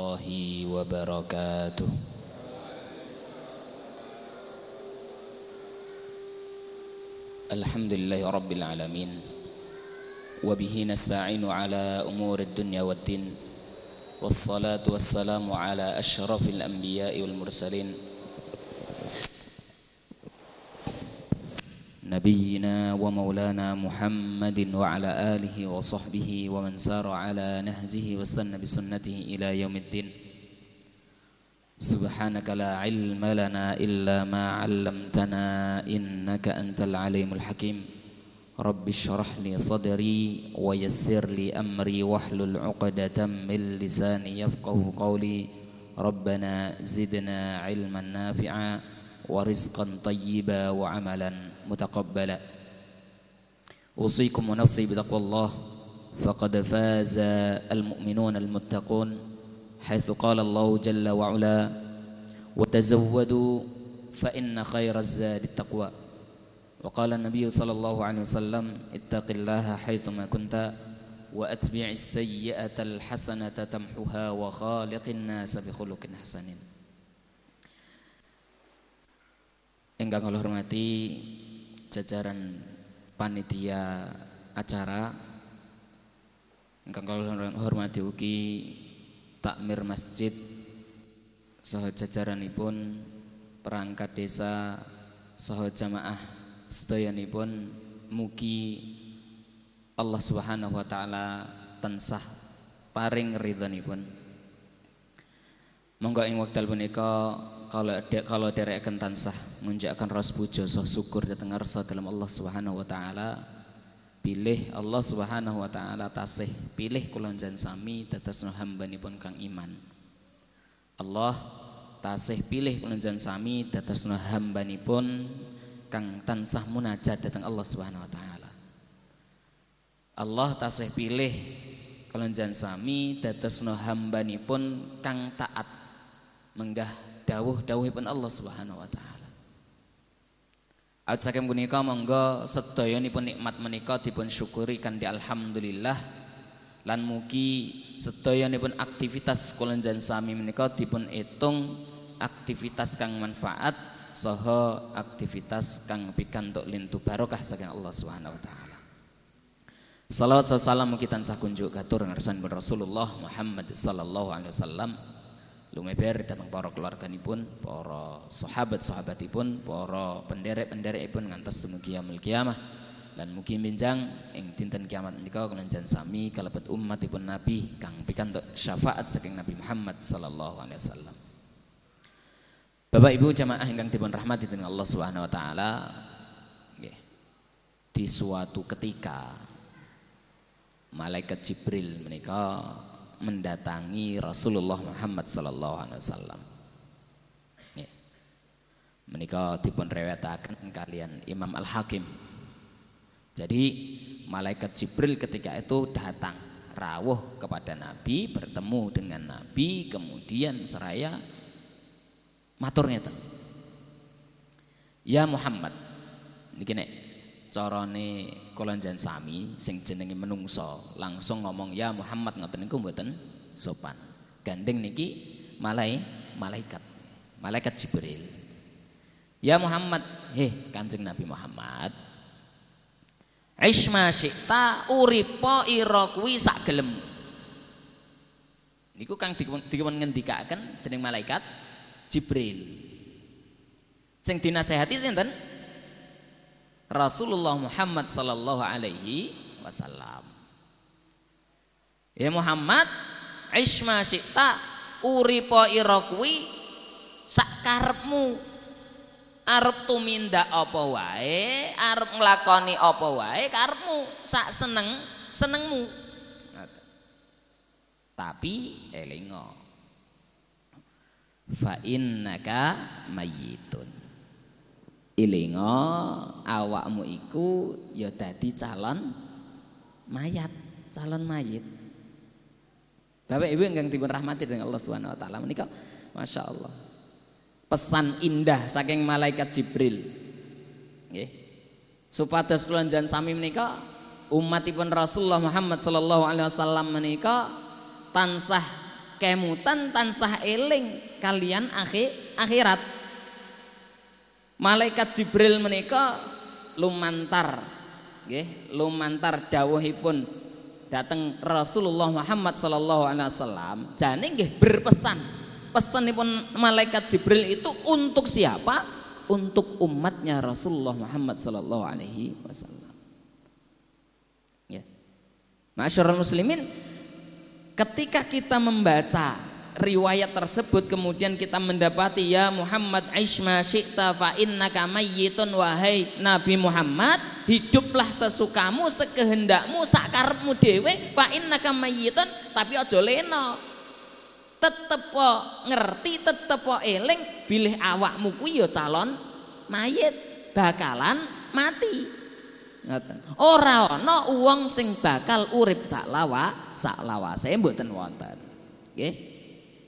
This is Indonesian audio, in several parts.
الله وبركاته الحمد لله رب العالمين وبه نستعين على أمور الدنيا والدين والصلاة والسلام على أشرف الأنبياء والمرسلين نبينا ومولانا محمد وعلى آله وصحبه ومن سار على نهجه واستنى بسنته إلى يوم الدين سبحانك لا علم لنا إلا ما علمتنا إنك أنت العليم الحكيم رب اشرح لي صدري ويسر لي أمري واحلل عقدة من لساني يفقه قولي ربنا زدنا علما نافعا ورزقا طيبا وعملا متقبلا أوصيكم ونفسي بتقوى الله فقد فاز المؤمنون المتقون حيث قال الله جل وعلا وتزودوا فإن خير الزاد التقوى وقال النبي صلى الله عليه وسلم اتق الله حيثما كنت وأتبع السيئة الحسنة تمحها وخالق الناس بخلق حسن Engkang kula hormati jajaran panitia acara ingkang kula hormati ugi takmir masjid saha jajaranipun perangkat desa saha jamaah sedayanipun mugi Allah Subhanahu wa taala tansah paring ridhonipun monggo ing wekdal punika kalau de, kalau derek akan tansah menunjukkan pujo soh syukur datang rasa dalam Allah Subhanahu wa taala pilih Allah Subhanahu wa taala tasih pilih kulon jan sami tetes pun kang iman Allah tasih pilih kulon jan sami tetes pun kang tansah munajat datang Allah Subhanahu wa taala Allah tasih pilih kulon jan sami tetes pun kang taat menggah dawuh-dawuhipun Allah Subhanahu wa taala. Atsakem punika monggo sedayanipun nikmat menika dipun syukuri kanthi alhamdulillah lan mugi sedayanipun aktivitas kula sami menika dipun etung aktivitas kang manfaat saha aktivitas kang pikantuk lintu barokah saking Allah Subhanahu wa taala. Salawat salam kita tansah kunjuk katur ngarsan Rasulullah Muhammad sallallahu alaihi wasallam lumeber datang para keluarga pun, para sahabat-sahabatipun, para penderek-penderekipun ngantos dumugi yaumul kiamah. dan mungkin minjang ing dinten kiamat menika kelenjan sami kalebet umatipun Nabi kang pikantuk syafaat saking Nabi Muhammad sallallahu alaihi wasallam. Bapak Ibu jamaah ingkang dipun rahmati dening Allah Subhanahu wa taala. Di suatu ketika malaikat Jibril menika mendatangi Rasulullah Muhammad sallallahu alaihi wasallam. Ya. Menikah dipun rewetakan kalian Imam Al-Hakim. Jadi malaikat Jibril ketika itu datang rawuh kepada Nabi, bertemu dengan Nabi, kemudian seraya maturnya Ya Muhammad, niki nek carane kula sami sing jenenge menungso langsung ngomong ya Muhammad ngoten niku mboten sopan. Gandeng niki malai malaikat. Malaikat Jibril. Ya Muhammad, heh Kanjeng Nabi Muhammad. Isma syi'ta uripa ira kuwi sak gelem. Niku kang dikon ngendikaken dening malaikat Jibril. Sing dinasehati sinten? Rasulullah Muhammad sallallahu alaihi wasallam. Ya Muhammad, isma syikta uripo irokwi sakarpmu Arep tumindak apa wae, arep nglakoni apa wae karepmu, sak seneng senengmu. Tapi elingo. Fa innaka mayyit Ilingo awakmu iku ya dadi calon mayat, calon mayit. Bapak Ibu ingkang dipun rahmati dengan Allah Subhanahu wa taala menika Masya Allah Pesan indah saking malaikat Jibril. Nggih. Supados kula jan sami menika umatipun Rasulullah Muhammad sallallahu alaihi wasallam menika tansah kemutan tansah eling kalian akhir akhirat Malaikat Jibril menika lumantar nggih, lumantar dawuhipun datang Rasulullah Muhammad sallallahu alaihi wasallam jane nggih berpesan. Pesanipun malaikat Jibril itu untuk siapa? Untuk umatnya Rasulullah Muhammad sallallahu alaihi wasallam. Ya. muslimin, ketika kita membaca riwayat tersebut kemudian kita mendapati ya Muhammad aishma syi'ta fa innaka mayyitun wahai Nabi Muhammad hiduplah sesukamu sekehendakmu sakarepmu dhewe fa innaka mayyitun tapi aja leno tetep ngerti tetep eling bilih awakmu kuwi ya calon mayit bakalan mati ngoten ora ana uang sing bakal urip sak lawa sak lawase mboten wonten nggih okay?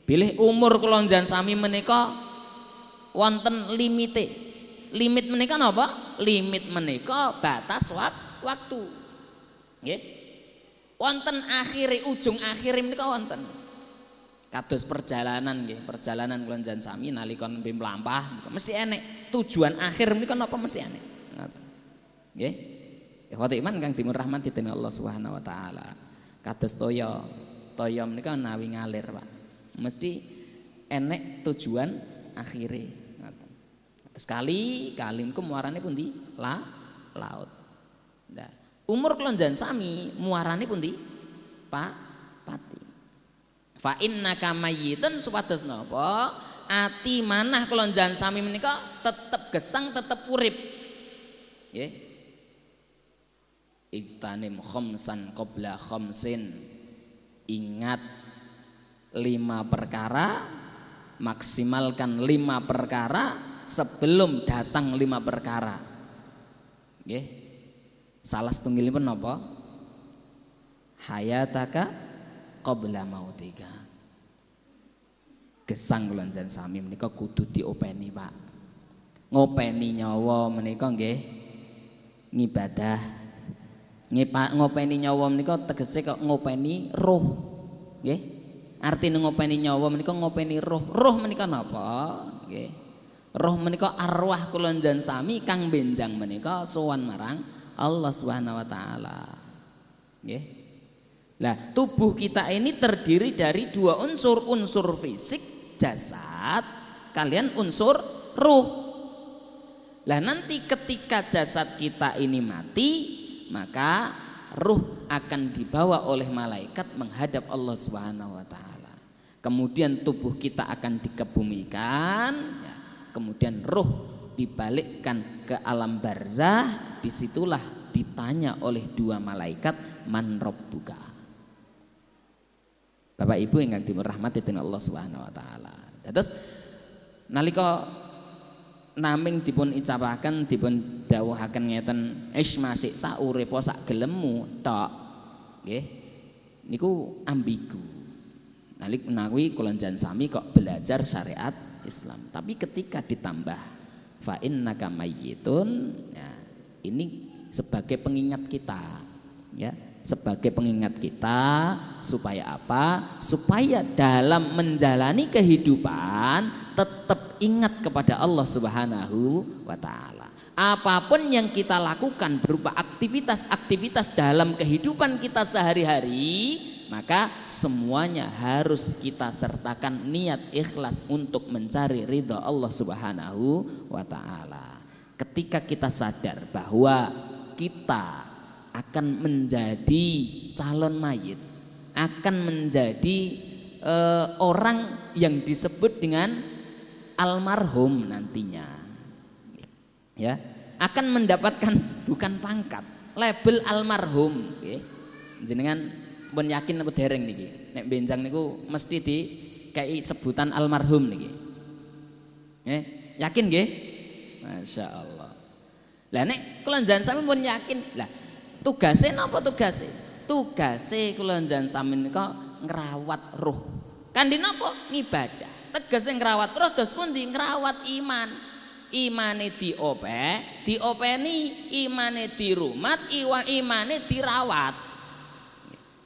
pilih umur kelonjan sami menika wonten limit Limit menika napa? Limit menika batas wak waktu. Nggih. Wonten akhiri ujung akhiri menika wonten. Kados perjalanan nggih, perjalanan kelonjan sami nalika nembe mlampah mesti enek tujuan akhir menika napa mesti enek. Ngoten. Nggih. Ikhwati iman kang dimurahmati dening Allah Subhanahu wa taala. Kados toya, toya menika nawi ngalir, Pak mesti enek tujuan akhirnya sekali kalim muarane pun di la, laut nah, umur kelonjan sami muarane pun di pa, pati fa inna kamayitun supados nopo ati manah kelonjan sami menika tetep gesang tetep urip Ya. iktanim khomsan qabla khomsin. ingat lima perkara maksimalkan lima perkara sebelum datang lima perkara Oke. salah pun apa? hayataka qabla mautika gesang kula jen sami menika kudu diopeni Pak ngopeni nyawa menika nggih ngibadah Ngipa, ngopeni nyawa menika tegese kok ngopeni roh nggih Arti ngopeni nyawa menika ngopeni roh. Roh menikah napa? Nggih. Roh menikah arwah kula sami kang benjang menikah sowan marang Allah Subhanahu wa taala. Nggih. Lah, tubuh kita ini terdiri dari dua unsur, unsur fisik, jasad, kalian unsur roh. Lah nanti ketika jasad kita ini mati, maka ruh akan dibawa oleh malaikat menghadap Allah Subhanahu wa taala kemudian tubuh kita akan dikebumikan ya. kemudian roh dibalikkan ke alam barzah disitulah ditanya oleh dua malaikat man buka. Bapak Ibu yang ingkang dimurahmati dengan Allah Subhanahu wa taala. Terus nalika naming dipun icapakan dipun dawuhaken ngeten isma masih tak urepo sak gelemmu tok nggih niku ambigu Nalik menawi kulonjan sami kok belajar syariat Islam. Tapi ketika ditambah fa'in innaka ya, ini sebagai pengingat kita ya sebagai pengingat kita supaya apa? Supaya dalam menjalani kehidupan tetap ingat kepada Allah Subhanahu wa taala. Apapun yang kita lakukan berupa aktivitas-aktivitas dalam kehidupan kita sehari-hari maka semuanya harus kita sertakan niat ikhlas untuk mencari ridho Allah Subhanahu wa taala. Ketika kita sadar bahwa kita akan menjadi calon mayit, akan menjadi e, orang yang disebut dengan almarhum nantinya. Ya, akan mendapatkan bukan pangkat, label almarhum, okay. Ya, jenengan pun yakin apa dereng niki nek benjang niku mesti di kayak sebutan almarhum niki eh, yakin nggih Masya Allah lah nek kula njan sami pun yakin lah tugasnya nopo tugasnya tugasnya kula samin sami nika ruh. roh kan di napa ngibadah tegese ngerawat roh terus pundi ngerawat iman imane diope diopeni imane dirumat iwa imane dirawat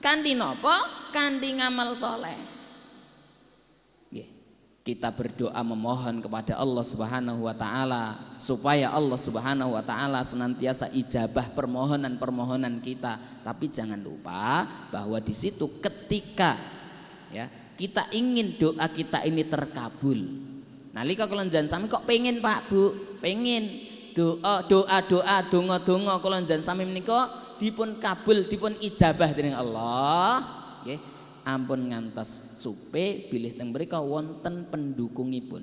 Kanti nopo, kanti ngamal soleh. Kita berdoa memohon kepada Allah Subhanahu wa taala supaya Allah Subhanahu wa taala senantiasa ijabah permohonan-permohonan kita. Tapi jangan lupa bahwa di situ ketika ya, kita ingin doa kita ini terkabul. Nalika kula sami kok pengen Pak Bu, pengen doa doa doa dungo dungo kula jan sami menika dipun kabul dipun ijabah dening Allah nggih ampun ngantos supe bilih teng mriku wonten pendukungipun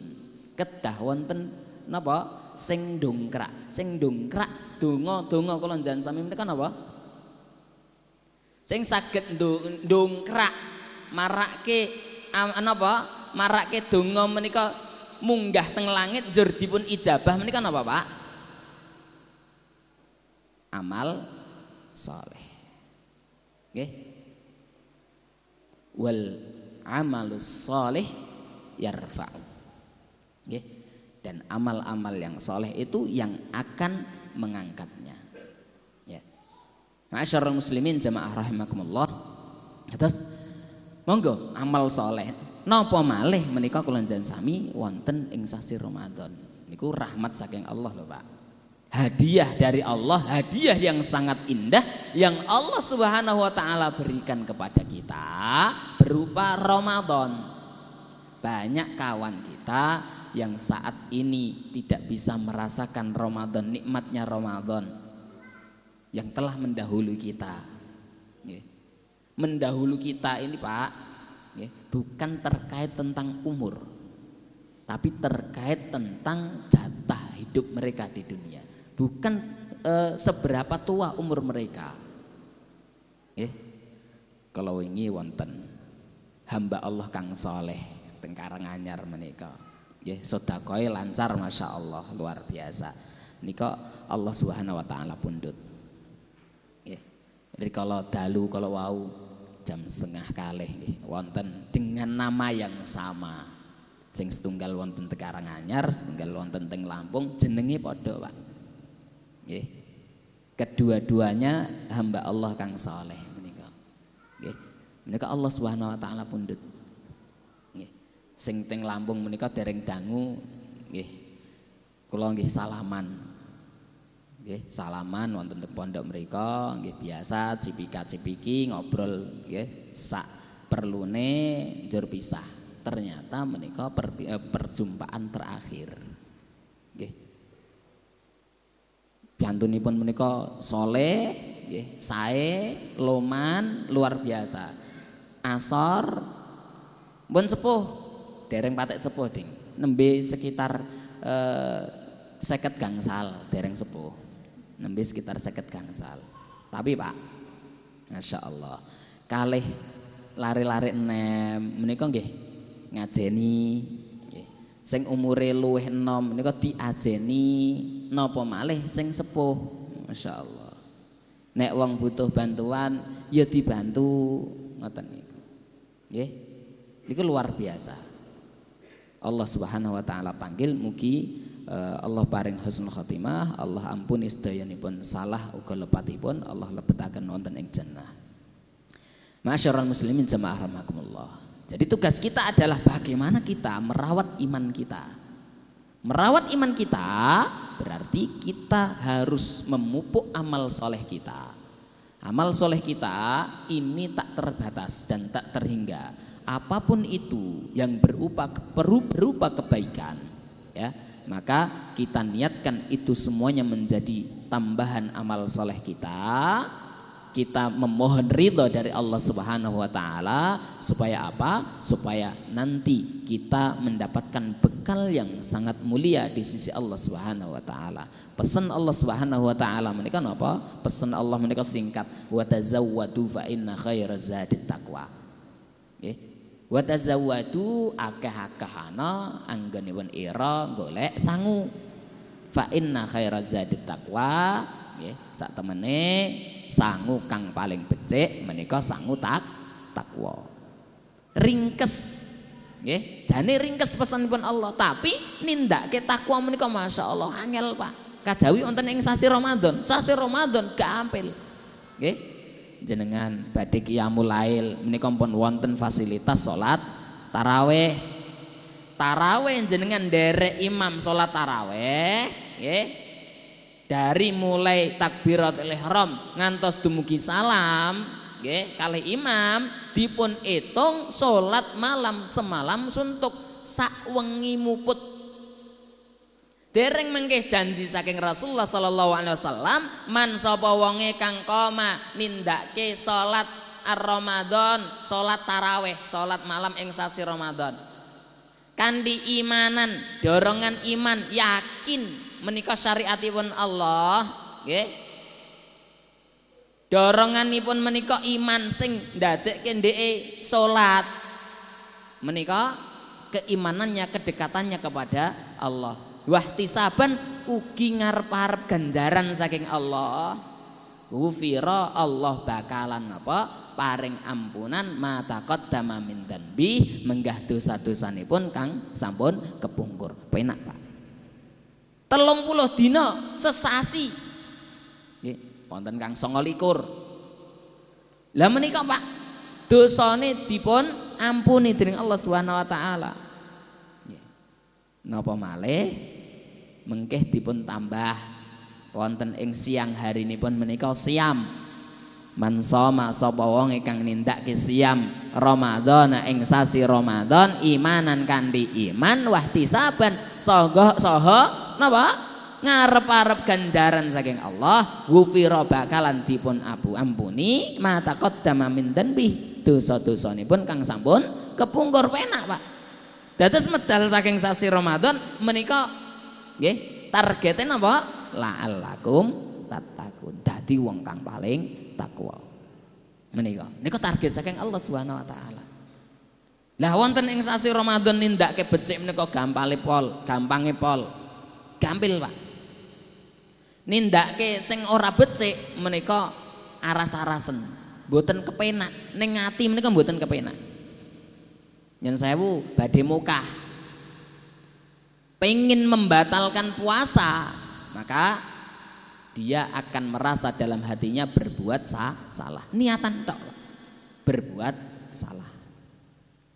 kedah wonten napa sing dongkrak sing dongkrak donga-donga kula jan sami menika napa sing saged dongkrak marake napa marake donga menika munggah teng langit jur dipun ijabah menika napa Pak amal saleh. Nggih. Wal amalus salih yarfa'u. Nggih. Dan amal-amal yang saleh itu yang akan mengangkatnya. Ya. Masyarul muslimin jamaah rahimakumullah. Terus monggo amal saleh napa malih menika kula sami wonten ing sasi Ramadan. Niku rahmat saking Allah lho Pak hadiah dari Allah, hadiah yang sangat indah yang Allah Subhanahu wa taala berikan kepada kita berupa Ramadan. Banyak kawan kita yang saat ini tidak bisa merasakan Ramadan, nikmatnya Ramadan yang telah mendahului kita. mendahului kita ini Pak, bukan terkait tentang umur, tapi terkait tentang jatah hidup mereka di dunia bukan e, seberapa tua umur mereka. Eh, kalau ini wonten hamba Allah kang soleh tengkarang anyar menika. Ya, sedekahnya lancar masya Allah luar biasa. Nika Allah Subhanahu wa taala pundut. Ya. Eh, kalau dalu kalau wau jam setengah kali nggih wonten dengan nama yang sama sing setunggal wonten anyar setunggal wonten teng Lampung jenenge podo Pak Kedua-duanya hamba Allah kang saleh menika. Nggih. Menika Allah Subhanahu wa taala pundut. Nggih. Sing teng lambung menika dereng dangu nggih. Kula nggih salaman. Nggih, salaman wonten teng pondok mereka nggih biasa cipika-cipiki ngobrol nggih sak perlune njur pisah. Ternyata menika per, eh, perjumpaan terakhir. Nggih pun menikah soleh, nggih, sae, loman, luar biasa. Asor pun sepuh, dereng patek sepuh ding. Nembe sekitar eh, seket gangsal, dereng sepuh. Nembe sekitar seket gangsal. Tapi Pak, Masya Allah, kalih lari-lari nem, menikah nggih ngajeni sing umure luweh enom nika diajeni napa malih sing sepuh masyaallah nek wong butuh bantuan ya dibantu ngoten niku nggih niku luar biasa Allah Subhanahu wa taala panggil mugi eh, Allah paring husnul khotimah, Allah ampuni sedayanipun salah uga lepatipun, Allah lebetaken wonten ing jannah. Masyarul muslimin jamaah rahimakumullah. Jadi tugas kita adalah bagaimana kita merawat iman kita. Merawat iman kita berarti kita harus memupuk amal soleh kita. Amal soleh kita ini tak terbatas dan tak terhingga. Apapun itu yang berupa berupa kebaikan, ya maka kita niatkan itu semuanya menjadi tambahan amal soleh kita kita memohon ridho dari Allah Subhanahu wa taala supaya apa? Supaya nanti kita mendapatkan bekal yang sangat mulia di sisi Allah Subhanahu wa taala. Pesan Allah Subhanahu wa taala menika apa? Pesan Allah menika singkat, wa tazawwadu fa inna khairaz zadit taqwa. Nggih. Wa tazawwadu akeh-akehana anggenipun ira golek sangu. Fa inna khairaz zadit taqwa, nggih, sak temene sangu kang paling becek menikah sangu tak takwa ringkes nggih jani ringkes pesan pun Allah tapi kita takwa menikah Masya Allah angel Pak kajawi wonten yang sasi Ramadan sasi Ramadan gampil nggih jenengan badhe qiyamul mulail menikah pun wonten fasilitas sholat taraweh taraweh jenengan dere imam sholat taraweh nggih dari mulai takbiratul ihram ngantos dumugi salam nggih kali imam dipun etong salat malam semalam suntuk sak wengi muput dereng mengke janji saking Rasulullah sallallahu alaihi wasallam man sapa wonge kang koma nindake salat ar-Ramadan salat taraweh salat malam ing sasi Ramadan kandi imanan dorongan iman yakin menikah syariat syariatipun Allah nggih doronganipun menikah iman sing ndadekke ndeke Solat, menikah keimanannya kedekatannya kepada Allah wahtisaban ugi ngarep-arep ganjaran saking Allah wufiro Allah bakalan apa paring ampunan mata damamin dan bi menggah dosa pun kang sampun kepungkur penak Pak telung puluh dina sesasi nggih wonten kang 29 lah menikah Pak dosane dipun ampuni dening Allah Subhanahu wa taala napa malih mengkeh dipun tambah wonten ing siang hari ini pun menikah siam man soma sapa wong ingkang nindakake siam Ramadan ing sasi Ramadan imanan kandi iman wahtisaban soho soho napa? ngarep-arep ganjaran saking Allah gufiro bakalan dipun abu ampuni mata kot qaddama min danbi dosa pun kang sampun kepungkur penak Pak dados medal saking sasi Ramadan menika nggih targete napa la'allakum tatakun dadi wong kang paling takwa menika niku target saking Allah Subhanahu wa taala lah wonten ing sasi Ramadan nindakke becik menika gampale pol gampange pol gampil pak nindak ke sing ora becik menika aras-arasen boten kepenak ning ati menika boten kepenak nyen sewu badhe mukah pengen membatalkan puasa maka dia akan merasa dalam hatinya berbuat sah, salah niatan tok berbuat salah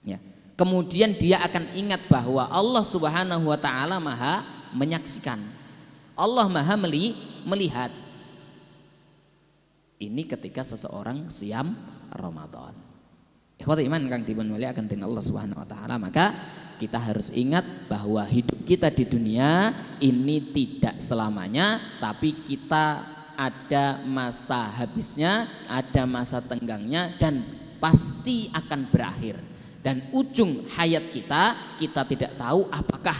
ya kemudian dia akan ingat bahwa Allah Subhanahu wa taala Maha menyaksikan. Allah Maha meli, melihat. Ini ketika seseorang siam Ramadan. Ikhwata iman Kang dibun Mulia akan Allah Subhanahu wa taala, maka kita harus ingat bahwa hidup kita di dunia ini tidak selamanya, tapi kita ada masa habisnya, ada masa tenggangnya dan pasti akan berakhir. Dan ujung hayat kita kita tidak tahu apakah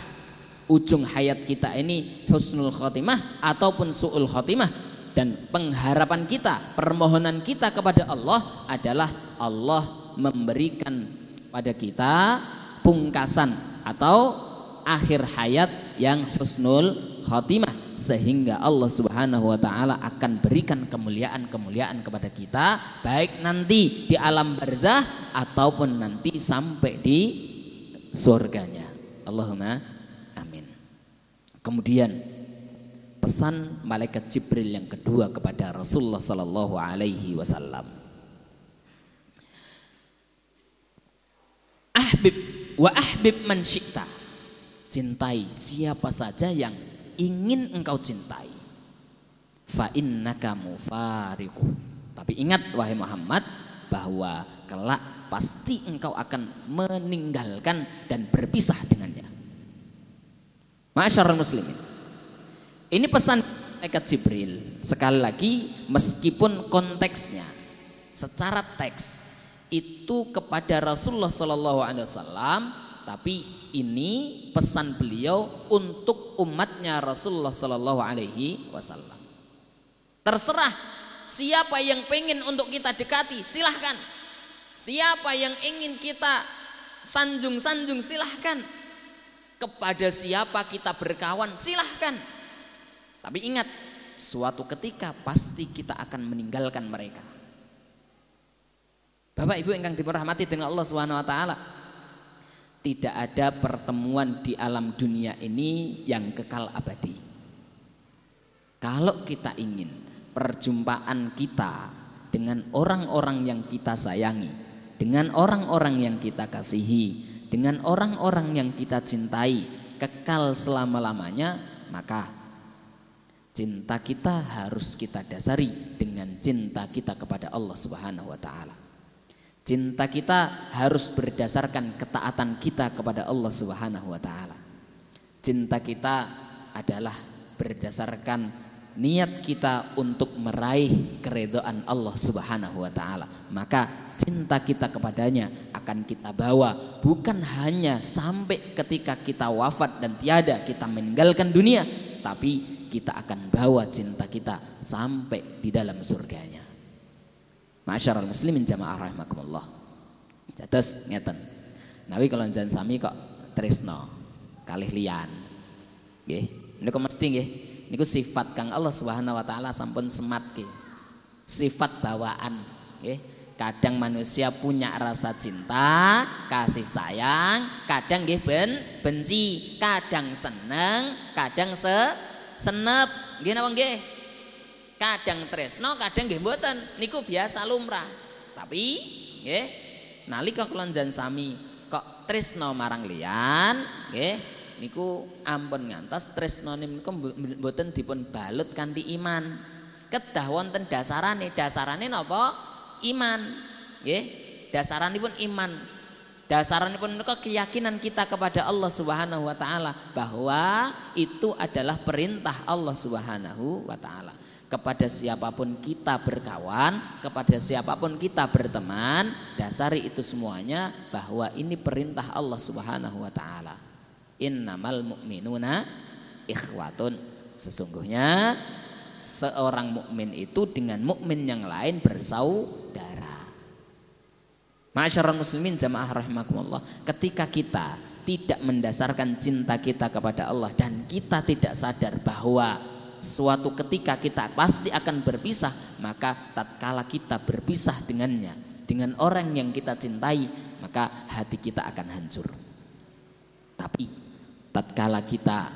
ujung hayat kita ini husnul khotimah ataupun su'ul khotimah dan pengharapan kita, permohonan kita kepada Allah adalah Allah memberikan pada kita pungkasan atau akhir hayat yang husnul khotimah sehingga Allah Subhanahu wa taala akan berikan kemuliaan-kemuliaan kepada kita baik nanti di alam barzah ataupun nanti sampai di surganya. Allahumma Kemudian pesan malaikat Jibril yang kedua kepada Rasulullah Sallallahu Alaihi Wasallam. Ahbib wa ahbib man syikta. Cintai siapa saja yang ingin engkau cintai. Fa innaka mufariku. Tapi ingat wahai Muhammad bahwa kelak pasti engkau akan meninggalkan dan berpisah dengan Masyarakat muslimin. Ini pesan malaikat Jibril. Sekali lagi meskipun konteksnya secara teks itu kepada Rasulullah Shallallahu Alaihi Wasallam, tapi ini pesan beliau untuk umatnya Rasulullah Shallallahu Alaihi Wasallam. Terserah siapa yang pengen untuk kita dekati, silahkan. Siapa yang ingin kita sanjung-sanjung, silahkan kepada siapa kita berkawan silahkan tapi ingat suatu ketika pasti kita akan meninggalkan mereka Bapak Ibu yang rahmati dengan Allah Subhanahu wa taala tidak ada pertemuan di alam dunia ini yang kekal abadi kalau kita ingin perjumpaan kita dengan orang-orang yang kita sayangi dengan orang-orang yang kita kasihi dengan orang-orang yang kita cintai kekal selama-lamanya, maka cinta kita harus kita dasari dengan cinta kita kepada Allah Subhanahu wa taala. Cinta kita harus berdasarkan ketaatan kita kepada Allah Subhanahu wa taala. Cinta kita adalah berdasarkan niat kita untuk meraih keredoan Allah Subhanahu wa taala. Maka cinta kita kepadanya akan kita bawa bukan hanya sampai ketika kita wafat dan tiada kita meninggalkan dunia, tapi kita akan bawa cinta kita sampai di dalam surganya. Masyarul muslimin jamaah rahimakumullah. Jatuh ngeten. Nawi kalau jangan sami kok tresno kalih lian. Nggih. Niku mesti nggih niku sifat kang Allah Subhanahu wa taala sampun sematke. Sifat bawaan, nggih. Kadang manusia punya rasa cinta, kasih sayang, kadang nggih ben benci, kadang seneng, kadang se senep, nggih napa nggih? Kadang tresno, kadang nggih mboten. Niku biasa lumrah. Tapi nggih nalika kula sami kok tresno marang liyan nggih niku ampun ngantos tresnane niku mboten dipun balut kanthi iman. Kedah wonten dasarane, dasarane napa? Iman. Nggih, dasaranipun iman. Dasaranipun niku keyakinan kita kepada Allah Subhanahu wa taala bahwa itu adalah perintah Allah Subhanahu wa taala. Kepada siapapun kita berkawan, kepada siapapun kita berteman, dasari itu semuanya bahwa ini perintah Allah Subhanahu wa taala innamal mu'minuna ikhwatun sesungguhnya seorang mukmin itu dengan mukmin yang lain bersaudara Masyarakat muslimin jamaah rahimakumullah ketika kita tidak mendasarkan cinta kita kepada Allah dan kita tidak sadar bahwa suatu ketika kita pasti akan berpisah maka tatkala kita berpisah dengannya dengan orang yang kita cintai maka hati kita akan hancur tapi tatkala kita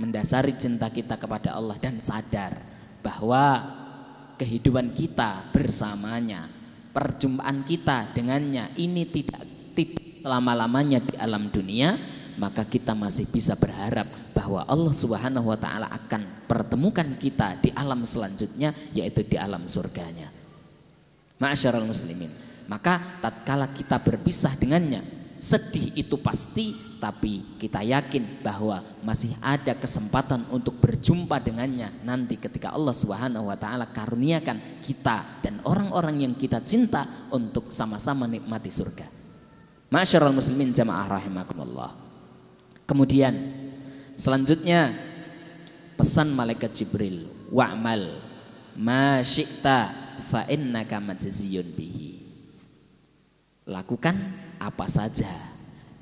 mendasari cinta kita kepada Allah dan sadar bahwa kehidupan kita bersamanya, perjumpaan kita dengannya ini tidak selama-lamanya di alam dunia, maka kita masih bisa berharap bahwa Allah Subhanahu wa taala akan pertemukan kita di alam selanjutnya yaitu di alam surganya. Ma'asyiral muslimin, maka tatkala kita berpisah dengannya, sedih itu pasti, tapi kita yakin bahwa masih ada kesempatan untuk berjumpa dengannya nanti ketika Allah Subhanahu wa taala karuniakan kita dan orang-orang yang kita cinta untuk sama-sama nikmati surga. Masyarul muslimin jamaah rahimakumullah. Kemudian selanjutnya pesan malaikat Jibril, wa'mal ma syi'ta fa innaka majziyun bihi. Lakukan apa saja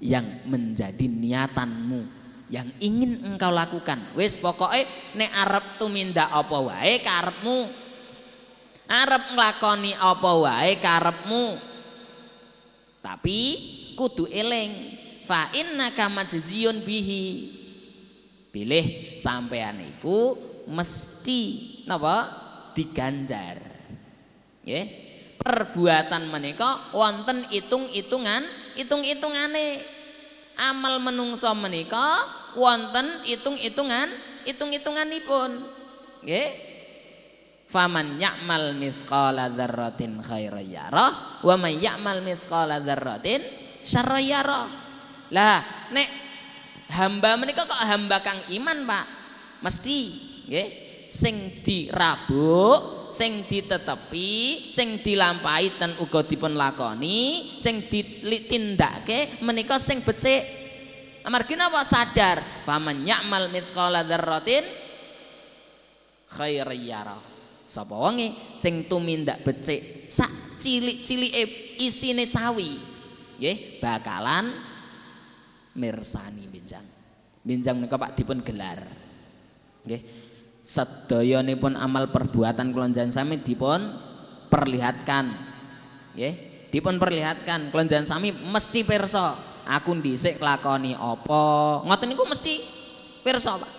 yang menjadi niatanmu yang ingin engkau lakukan wis pokoknya nek arep tumindak apa wae karepmu arep nglakoni apa wae karepmu tapi kudu eling fa innaka majziyun bihi pilih sampean iku mesti napa diganjar nggih perbuatan menika wonten hitung-hitungan hitung-hitungane amal menungso menika wonten hitung-hitungan hitung-hitunganipun nggih faman ya'mal mithqala dzarratin khairan yarah wa man ya'mal mithqala dzarratin syarran lah nek hamba menika kok hamba kang iman Pak mesti nggih sing dirabuk sing ditetepi sing dilampahi dan uga dipun lakoni sing ditindakke menika sing becik amargi napa sadar faman ya'mal mithqala dzarratin khairan yara sapa wonge sing tumindak becik sak cilik-cilike isine sawi nggih bakalan mirsani binjang, binjang menika Pak dipun gelar nggih pun amal perbuatan kulon jan sami dipun perlihatkan ya? dipun perlihatkan kulon jan sami mesti perso aku ndisik lakoni opo ngoten niku mesti pirsa Pak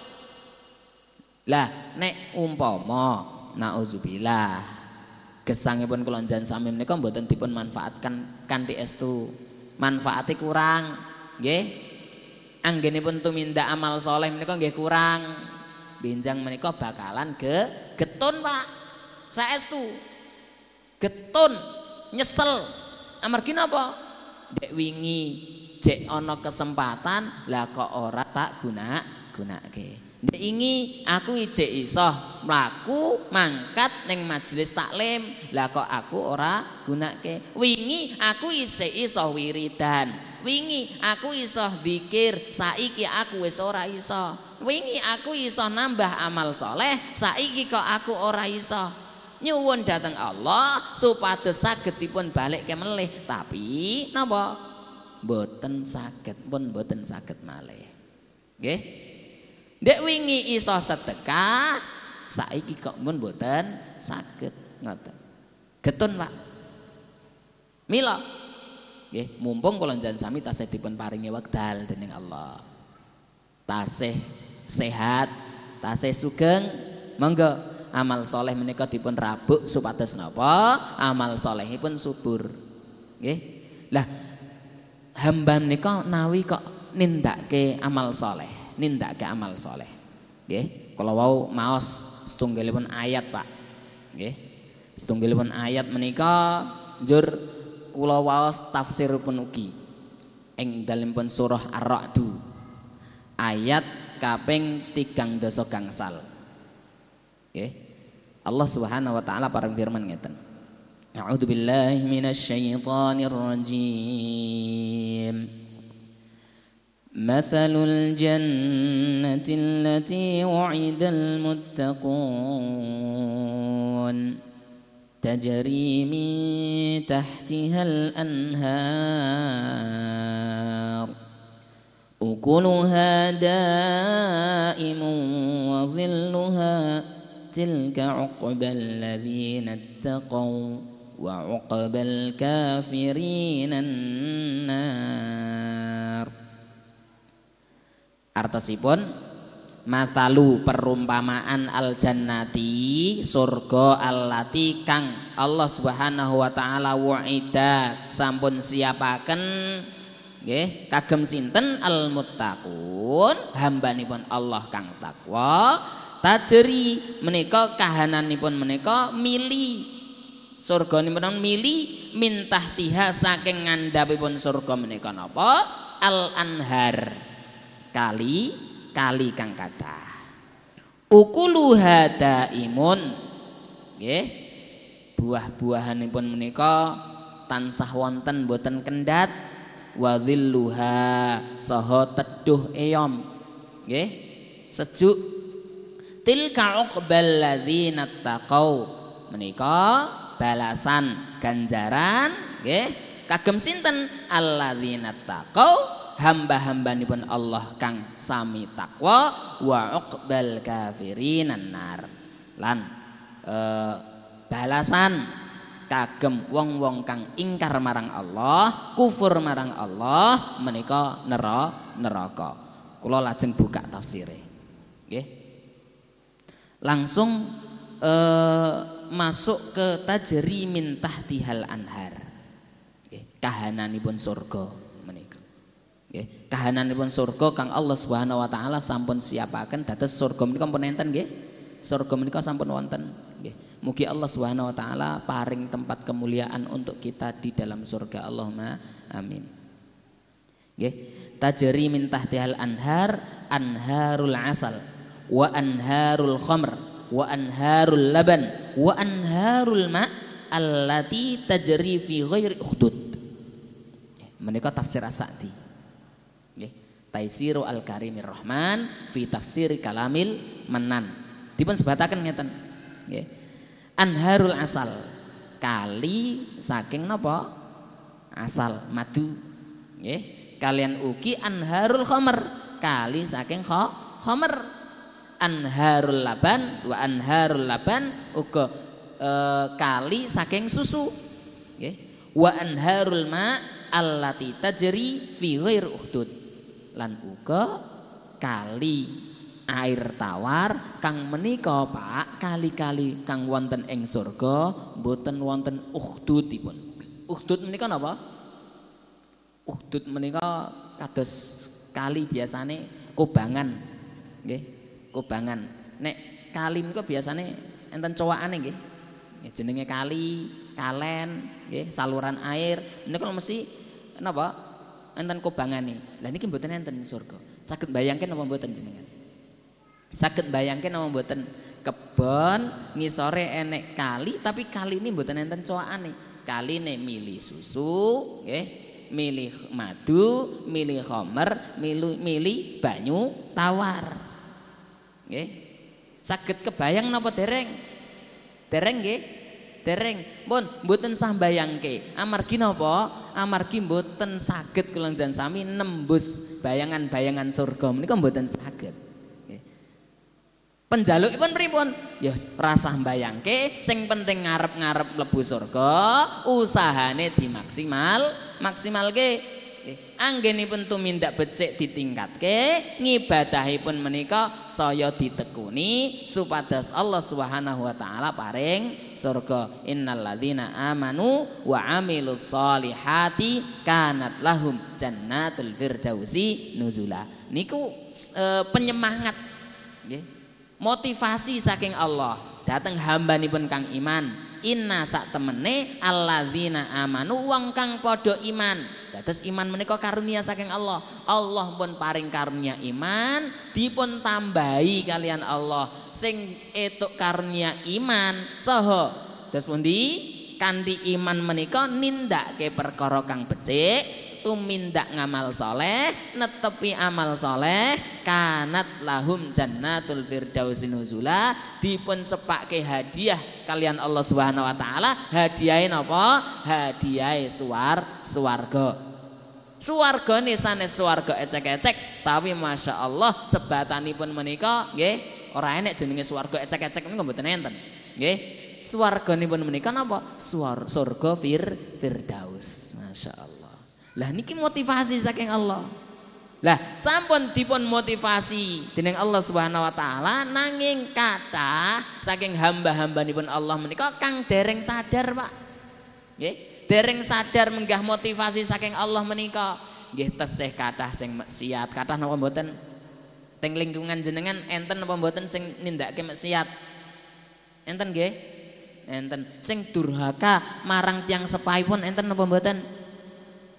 lah nek umpama nauzubillah gesangipun kulon jan sami menika mboten dipun manfaatkan kanthi estu manfaate kurang nggih anggenipun tumindak amal soleh menika nggih kurang benjang menikah bakalan ke getun pak saya saestu getun nyesel amar gini apa dek wingi cek ono kesempatan lah kok ora tak guna guna ke dek ingi aku ijek iso melaku mangkat neng majelis taklim lah kok aku ora guna ke wingi aku ijek iso wiridan wingi aku iso dikir saiki aku wis ora iso wingi aku iso nambah amal soleh saiki kok aku ora iso nyuwun dateng Allah supados saged dipun balik kemelih tapi napa boten saged pun boten saged malih nggih dek wingi iso sedekah saiki kok pun boten saged ngoten getun Pak mila nggih mumpung kula njan sami tasih dipun paringi wekdal dening Allah tasih sehat tasih sugeng monggo amal soleh menikah dipun rabuk supados napa amal pun subur nggih lah hamba menikah nawi kok nindak ke amal soleh nindak ke amal soleh nggih kalau mau maos setunggalipun ayat Pak nggih setunggalipun ayat menikah jur kula waos tafsiripun ugi ing dalemipun surah Ar-Ra'd ayat kaping tigang dosa gangsal Okay. Allah Subhanahu wa taala para firman ngeten A'udzu billahi minasyaitonir rajim مثل الجنة التي وعد المتقون تجري من تحتها الأنهار أكلها دائم وظلها تلك عقب الذين اتقوا وعقب الكافرين النار Artesipun Mathalu perumpamaan al jannati surga allati kang Allah Subhanahu wa taala wa'ida sampun siapaken Nggih, kagem sinten al muttaqun, hambanipun Allah kang takwa, tajeri menika kahananipun menika mili surga menika mili mintah tiha saking ngandhapipun surga menika napa? Al anhar. Kali kali kang kathah. Ukuluha daimun. Nggih. Buah-buahanipun menika tansah wonten boten kendhat wa dhilluha saha teduh eom nggih sejuk tilka uqbal ladzina taqau menika balasan ganjaran nggih kagem sinten alladzina taqau hamba-hambanipun hamba Allah kang sami takwa wa uqbal kafirin nar lan e, balasan kagem wong-wong kang ingkar marang Allah, kufur marang Allah menika nera neraka. Kula lajeng buka tafsire. Nggih. Langsung eh, masuk ke tajri min tahtihal anhar. Nggih, kahananipun surga menika. Nggih, kahananipun surga kang Allah Subhanahu wa taala sampun siapaken dados surga menika pun enten nggih. Surga menika sampun wonten nggih Mugi Allah Subhanahu wa taala paring tempat kemuliaan untuk kita di dalam surga. Allahumma amin. Nggih. Tajri min tahtihal anhar anharul asal wa anharul khamr wa anharul laban wa anharul ma allati tajri fi ghairi ukhdud. Menika tafsir As-Sa'di. Nggih. Taisiru al-Karimir Rahman fi tafsir kalamil menan. Dipun sebataken ngeten. Nggih anharul asal kali saking napa asal madu nggih kalian ugi anharul khomer kali saking kho, khomer anharul laban wa anharul laban uga e, kali saking susu nggih wa anharul ma allati tajri fi ghair uhdud lan uga kali air tawar kang menika Pak kali-kali kang wonten ing surga boten wonten ukhdudipun. Ukhdud menika napa? Ukhdud menika kados kali biasane kubangan nggih, kubangan. Nek kali menika biasane enten cowaane nggih. Ya, jenenge kali, kalen, nggih, saluran air. Menika mesti napa? Enten kubangane. Lah niki mboten enten surga. Saged bayangkan apa mboten jenengan? sakit bayangkan nama buatan kebon ngisore enek kali tapi kali ini buatan enten coaan nih kali ini milih susu ya milih madu milih homer milih, milih banyu tawar ya sakit kebayang napa dereng dereng ya, dereng buatan sah bayangke amargi napa amargi buatan sakit kelonjan sami nembus bayangan-bayangan surga Ini kan buatan sakit pun pripun? Ya rasah mbayangke sing penting ngarep-ngarep lebu surga, usahane dimaksimal, maksimalke. Eh, di tingkat ke, ngibadahi pun menikah, saya ditekuni supados Allah Subhanahu wa taala paring surga. Innalladzina amanu wa amilus solihati kanat lahum jannatul firdausi nuzula. Niku e, penyemangat motivasi saking Allah datang hamba pun kang iman inna sak temene alladzina amanu wong kang podo iman dados iman menikah karunia saking Allah Allah pun paring karunia iman dipun tambahi kalian Allah sing etuk karunia iman soho terus di kandi iman menikah nindak perkara kang becik tumindak ngamal soleh netepi amal soleh kanat lahum jannatul firdausin nuzula dipun ke hadiah kalian Allah Subhanahu wa taala hadiahin apa hadiah suar suwarga nih sanes suwarga ecek-ecek tapi Masya Allah sebatani pun menikah nggih orang enak jenenge suwarga ecek-ecek ngomong mboten enten nggih menikah apa? napa surga fir firdaus Masya Allah lah niki motivasi saking Allah. Lah sampun dipun motivasi dening Allah Subhanahu wa taala nanging kata saking hamba hamba nipun Allah menika kang dereng sadar, Pak. Nggih, dereng sadar menggah motivasi saking Allah menika. Nggih tesih kathah sing maksiat, kathah napa mboten? Teng lingkungan jenengan enten napa mboten sing nindakake maksiat? Enten nggih? Enten sing durhaka marang tiang sepaipun enten napa mboten?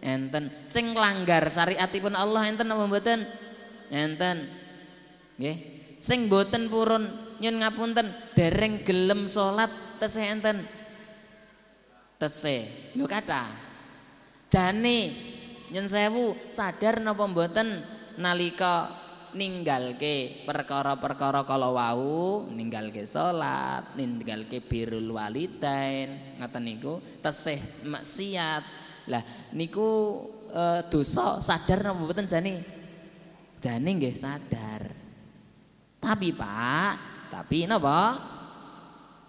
enten sing langgar syariatipun Allah enten apa mboten enten nggih sing boten purun nyun ngapunten dereng gelem salat tesih enten tesih lho kata jane nyun sewu sadar napa mboten nalika ninggalke perkara-perkara kala wau ninggalke salat ninggalke birrul walidain ngata niku tesih maksiat lah niku e, dosa sadar napa mboten jane? Jane nggih sadar. Tapi Pak, tapi napa?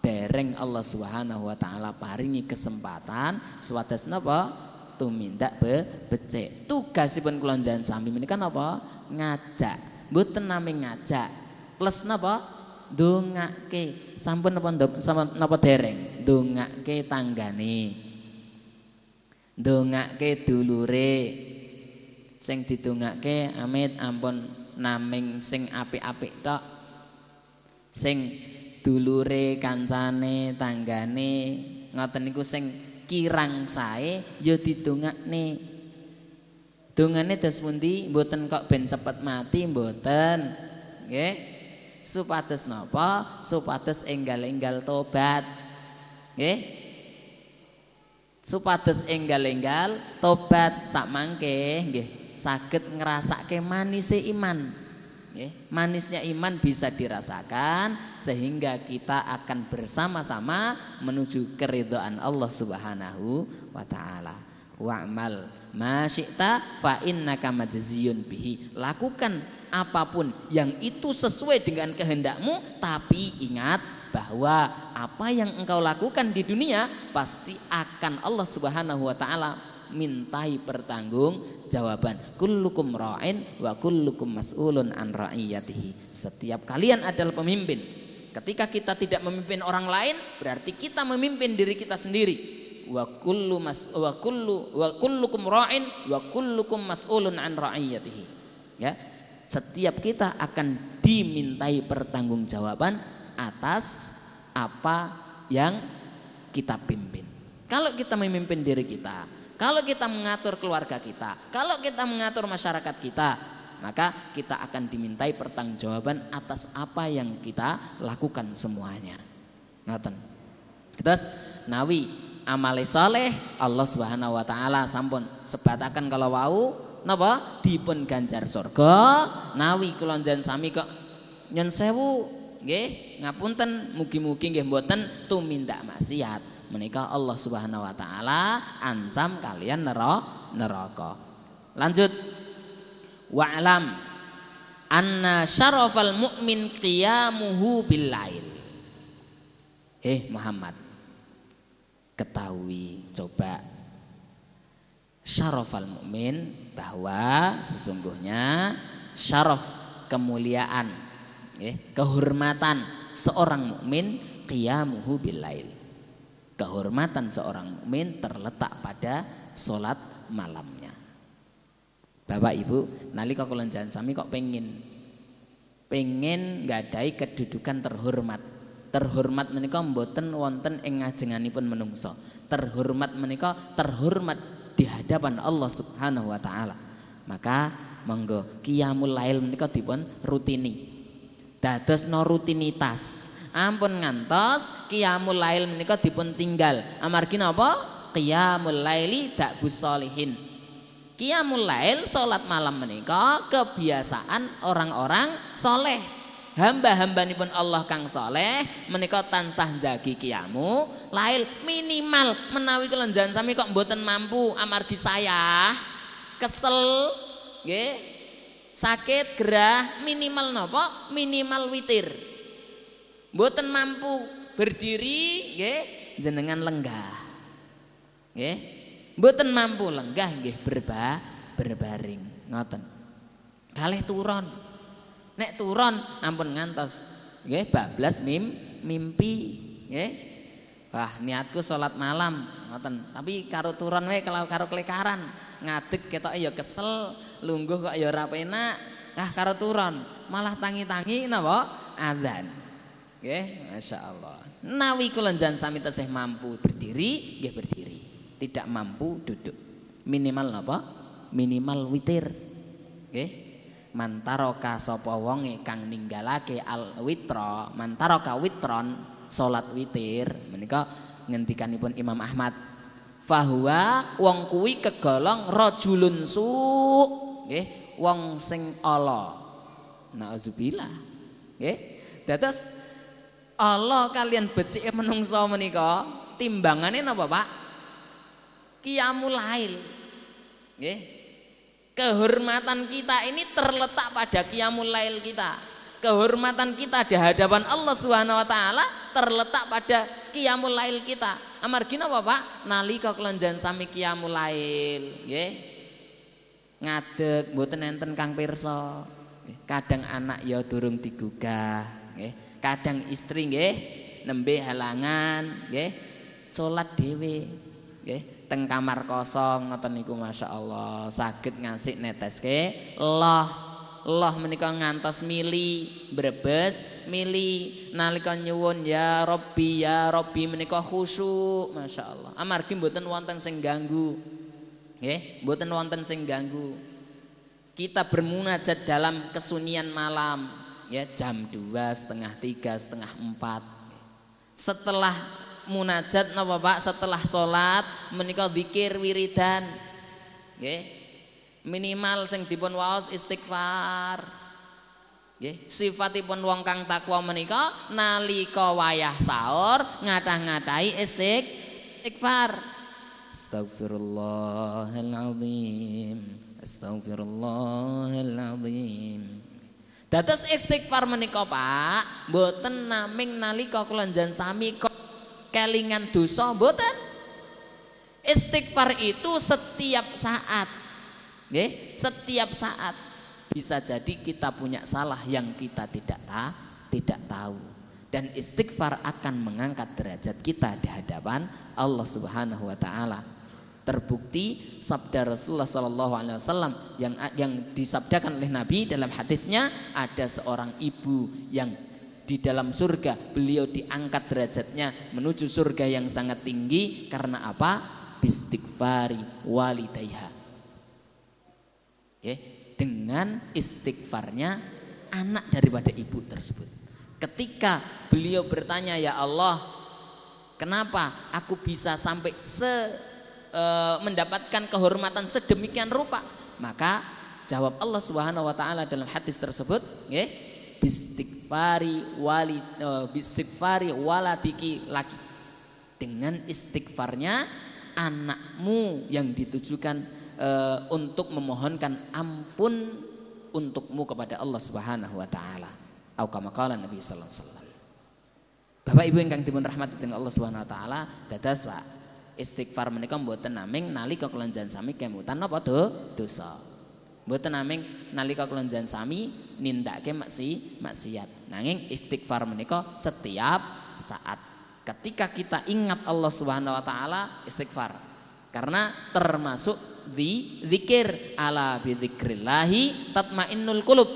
Dereng Allah Subhanahu wa taala paringi kesempatan suwates napa? tumindak be becik. Tugasipun kula njalan sami menika napa? Ngajak. Mboten nami ngajak. Plus napa? Dongake. Sampun napa sampun napa dereng? tangga tanggane ndongake dulure sing didongake amit ampun naming sing apik-apik tok sing dulure kancane tanggane ngoten niku sing kirang sae ya didongakne dongane dos pundi mboten kok ben cepet mati mboten nggih supados napa supados enggal-enggal tobat nggih supados enggal-enggal tobat sak mangke nggih saged ngrasake manise iman nggih manisnya iman bisa dirasakan sehingga kita akan bersama-sama menuju keridhaan Allah Subhanahu wa taala wa'mal masyita fa innaka majziyun bihi lakukan apapun yang itu sesuai dengan kehendakmu tapi ingat bahwa apa yang engkau lakukan di dunia pasti akan Allah Subhanahu wa taala mintai pertanggung jawaban kullukum ra'in wa kullukum mas'ulun an ra'iyatihi setiap kalian adalah pemimpin ketika kita tidak memimpin orang lain berarti kita memimpin diri kita sendiri wa kullu mas wa kullu wa kullukum ra'in wa kullukum mas'ulun an ra'iyatihi ya setiap kita akan dimintai pertanggungjawaban atas apa yang kita pimpin. Kalau kita memimpin diri kita, kalau kita mengatur keluarga kita, kalau kita mengatur masyarakat kita, maka kita akan dimintai pertanggungjawaban atas apa yang kita lakukan semuanya. Ngoten. Terus nawi amale saleh Allah Subhanahu wa taala sampun sebatakan kalau wau napa dipun ganjar surga nawi kulonjan sami kok nyen sewu Nggih, ngapunten mugi-mugi nggih mboten tumindak maksiat. Menikah Allah Subhanahu wa taala ancam kalian neraka. Lanjut. Wa'lam anna syarafal mu'min qiyamuhu bilail Heh Muhammad. Ketahui coba syarafal mu'min bahwa sesungguhnya syaraf kemuliaan kehormatan seorang mukmin qiyamuhu bilail kehormatan seorang mukmin terletak pada solat malamnya Bapak Ibu nalika kula jalan sami kok pengin, pengen nggadai kedudukan terhormat terhormat menika mboten wonten ing ngajenganipun menungso terhormat menika terhormat di hadapan Allah Subhanahu wa taala maka monggo kiamulail lail menika dipun rutini dados no rutinitas ampun ngantos kiamul lail menika dipun tinggal amargi napa kiamul laili dak busolihin kiamul lail salat malam menika kebiasaan orang-orang soleh hamba hamba pun Allah kang soleh menika tansah jagi kiamu lail minimal menawi kelenjahan sami kok mboten mampu amargi saya kesel nggih sakit gerah minimal nopo minimal witir boten mampu berdiri nggih jenengan lenggah nggih boten mampu lenggah nggih berba berbaring ngoten kalih turun nek turon ampun ngantos nggih bablas mim mimpi nggih Wah, niatku sholat malam, ngoten. Tapi karo turun we kalau karo kelekaran, ngadeg ketok ya kesel, lungguh kok ya ora penak. Nah, karo turun malah tangi-tangi napa? adan, Nggih, Masya Allah Nawi jan sami tesih mampu berdiri, dia berdiri. Tidak mampu duduk. Minimal napa? Minimal witir. Nggih. mantaroka sapa kang ninggalake al witra mantaroka witron salat witir menika ngendikanipun Imam Ahmad fahuwa wong kuwi kegolong rajulun su nggih wong sing ala nauzubillah nggih dados Allah kalian becike menungso menika timbangannya napa Pak kiamu Lail nggih kehormatan kita ini terletak pada Qiyamul Lail kita kehormatan kita di hadapan Allah Subhanahu wa taala terletak pada qiyamul lail kita. Amargi napa, Pak? Nalika kelonjan sami qiyamul lail, nggih. Ngadeg mboten enten Kang pirsa. Kadang anak ya durung digugah, nggih. Kadang istri nggih nembe halangan, nggih. Salat dhewe, nggih. Teng kamar kosong ngoten niku masyaallah saged ngasih neteske Allah. Allah menikah ngantos mili brebes mili nalika nyuwun ya Robbi ya Robbi menikah khusyuk Masya Allah amargi mboten wonten sing ganggu nggih mboten wonten sing ganggu kita bermunajat dalam kesunyian malam ya jam dua setengah tiga setengah empat setelah munajat napa Pak setelah sholat menikah dikir wiridan nggih Minimal sing dipun waos istighfar. Yeah, sifatipun wong kang takwa menika nalika wayah sahur ngatah-ngatahi istighfar. Astagfirullahalazim. Astagfirullahalazim. Dados istighfar menika, Pak, mboten naming nalika kula sami kok kelingan dosa mboten. Istighfar itu setiap saat. Okay? setiap saat bisa jadi kita punya salah yang kita tidak ta, tidak tahu dan istighfar akan mengangkat derajat kita di hadapan Allah Subhanahu wa taala. Terbukti sabda Rasulullah sallallahu alaihi wasallam yang yang disabdakan oleh Nabi dalam hadisnya ada seorang ibu yang di dalam surga beliau diangkat derajatnya menuju surga yang sangat tinggi karena apa? Bistighfari walidayha ya, dengan istighfarnya anak daripada ibu tersebut. Ketika beliau bertanya, "Ya Allah, kenapa aku bisa sampai se e, mendapatkan kehormatan sedemikian rupa?" Maka jawab Allah Subhanahu wa taala dalam hadis tersebut, ya, bistighfari wali e, bistighfari waladiki laki. Dengan istighfarnya anakmu yang ditujukan Eh, untuk memohonkan ampun untukmu kepada Allah Subhanahu wa taala. Au kama qala Nabi sallallahu alaihi wasallam. Bapak Ibu ingkang dipun rahmati dening Allah Subhanahu wa taala, dados Pak istighfar menika mboten naming nalika kelenjan sami kemutan napa do dosa. Mboten naming nalika kelenjan sami nindakake maksi maksiat. Nanging istighfar menika setiap saat. Ketika kita ingat Allah Subhanahu wa taala istighfar. Karena termasuk di zikir ala bidzikrillahi tatmainnul qulub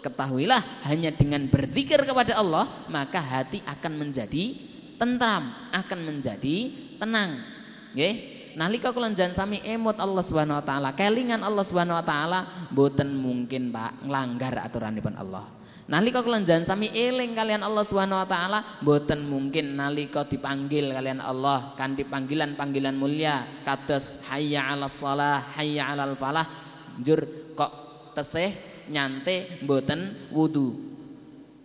ketahuilah hanya dengan berzikir kepada Allah maka hati akan menjadi tentram akan menjadi tenang nggih nalika kula jan sami emot Allah Subhanahu wa taala kelingan Allah Subhanahu wa taala mboten mungkin Pak nglanggar aturanipun Allah Nalika kelenjan sami eling kalian Allah Subhanahu wa taala mboten mungkin nalika dipanggil kalian Allah kan dipanggilan panggilan mulia kados hayya 'alas salah hayya 'alal falah jur kok teseh nyante mboten wudu.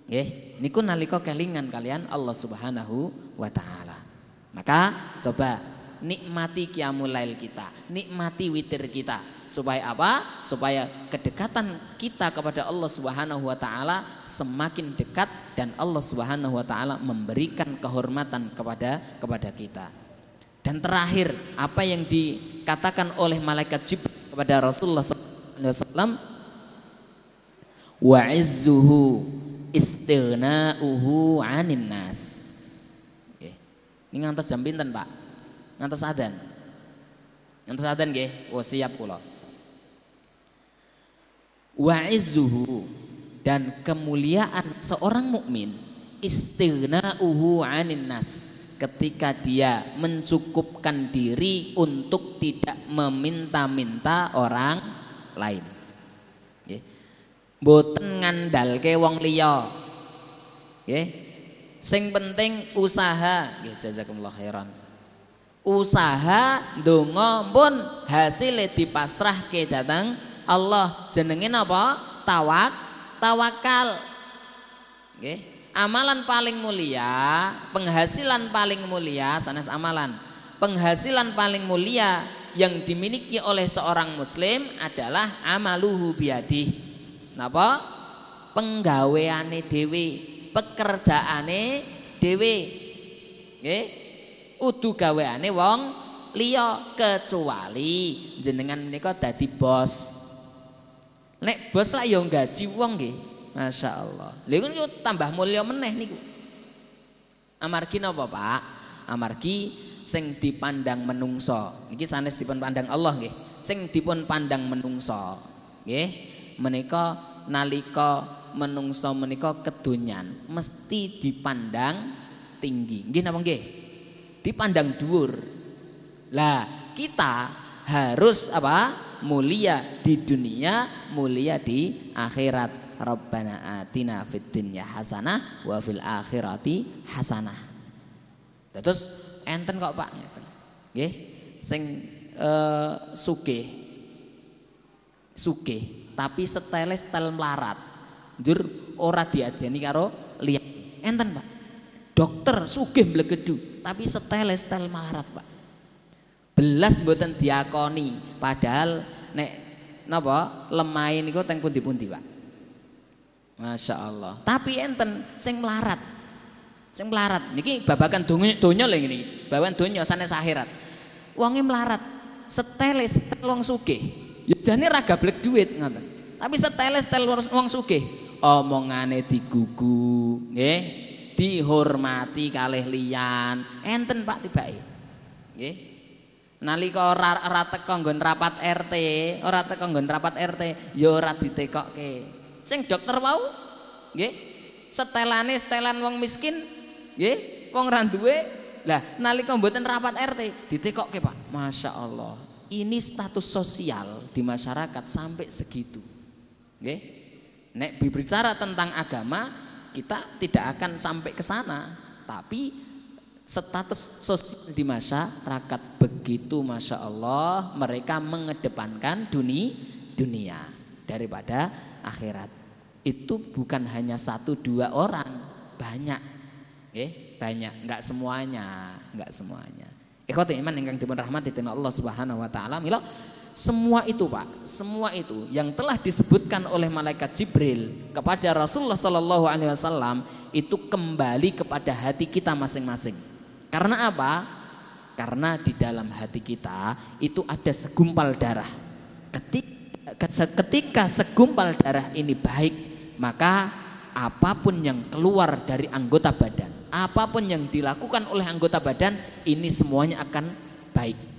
Nggih, niku nalika kelingan kalian Allah Subhanahu wa taala. Maka coba nikmati kiamulail kita, nikmati witir kita. Supaya apa? Supaya kedekatan kita kepada Allah Subhanahu wa taala semakin dekat dan Allah Subhanahu wa taala memberikan kehormatan kepada kepada kita. Dan terakhir, apa yang dikatakan oleh malaikat Jibril kepada Rasulullah SAW wa istighna'uhu 'anin nas. Ini ngantos jam pinten, Pak? ngantos adzan. Ngantos adzan nggih, oh siap kula. Wa izzuhu dan kemuliaan seorang mukmin istighna'uhu 'anin nas ketika dia mencukupkan diri untuk tidak meminta-minta orang lain. Nggih. Boten ngandalke wong liya. Nggih. Sing penting usaha. Nggih jazakumullah khairan usaha dungo pun hasilnya dipasrahke datang Allah jenengin apa tawak tawakal okay. amalan paling mulia penghasilan paling mulia sanes amalan penghasilan paling mulia yang dimiliki oleh seorang muslim adalah amaluhu biadi napa penggaweane dewi pekerjaane dewi okay udu gaweane wong liya kecuali jenengan menika dadi bos. Nek bos lah yang gaji wong nggih. Masya Allah. Lha niku tambah mulia meneh niku. Amargi napa, Pak? Amargi sing dipandang menungso. Iki sanes dipun pandang Allah nggih. Sing dipun pandang menungso. Nggih, menika nalika menungso menika kedunyan mesti dipandang tinggi. Nggih napa nggih? dipandang dur. Lah, kita harus apa? mulia di dunia, mulia di akhirat. Rabbana atina fid dunya hasanah wa fil akhirati hasanah. Terus enten kok Pak ngeten. Nggih, sing uh, sugih. Sugih, tapi setele setel melarat. Jur ora diajeni karo liyan. Enten Pak dokter sugih blegedu tapi setele ya setel marat pak belas buatan diakoni padahal nek napa lemai niku teng pundi-pundi pak Masya Allah tapi enten sing melarat sing melarat niki babakan dunia dunia lagi nih, babakan dunia sana akhirat uangnya melarat setele setel uang ya sugih ya raga raga gablek duit ngoten tapi setele setel uang ya sugih omongane digugu nggih dihormati kalih liyan enten Pak tiba nggih nalika ora ora teko nggon rapat RT ora teko nggon rapat RT ya ora ditekokke sing dokter wau setelan setelane setelan wong miskin nggih wong ra duwe lah nalika mboten rapat RT ditekokke Pak Masya Allah ini status sosial di masyarakat sampai segitu nggih nek berbicara tentang agama kita tidak akan sampai ke sana, tapi status sosial di masyarakat begitu masya Allah mereka mengedepankan dunia dunia daripada akhirat itu bukan hanya satu dua orang banyak eh banyak nggak semuanya nggak semuanya ikhwati iman ingkang dipun dengan Allah Subhanahu wa taala semua itu Pak, semua itu yang telah disebutkan oleh malaikat Jibril kepada Rasulullah Shallallahu Alaihi Wasallam itu kembali kepada hati kita masing-masing. Karena apa? Karena di dalam hati kita itu ada segumpal darah. Ketika, ketika segumpal darah ini baik, maka apapun yang keluar dari anggota badan, apapun yang dilakukan oleh anggota badan, ini semuanya akan baik.